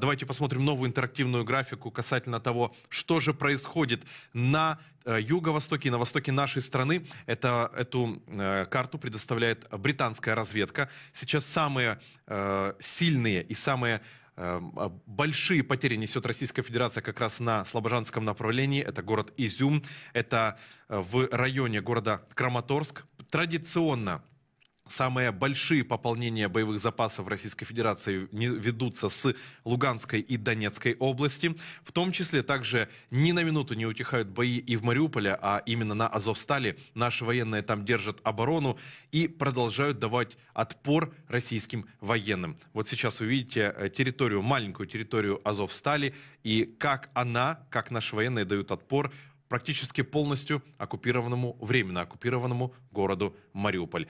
Давайте посмотрим новую интерактивную графику касательно того, что же происходит на э, юго-востоке и на востоке нашей страны. Это, эту э, карту предоставляет британская разведка. Сейчас самые э, сильные и самые эм, а, Большие потери несет Российская Федерация как раз на Слобожанском направлении. Это город Изюм, это э, в районе города Краматорск. Традиционно Самые большие пополнения боевых запасов Российской Федерации ведутся с Луганской и Донецкой области. В том числе также ни на минуту не утихают бои и в Мариуполе, а именно на Азовстале. Наши военные там держат оборону и продолжают давать отпор российским военным. Вот сейчас вы видите э, территорию, маленькую территорию Азовстали и как она, как наши военные дают отпор практически полностью оккупированному, временно оккупированному городу Мариуполь.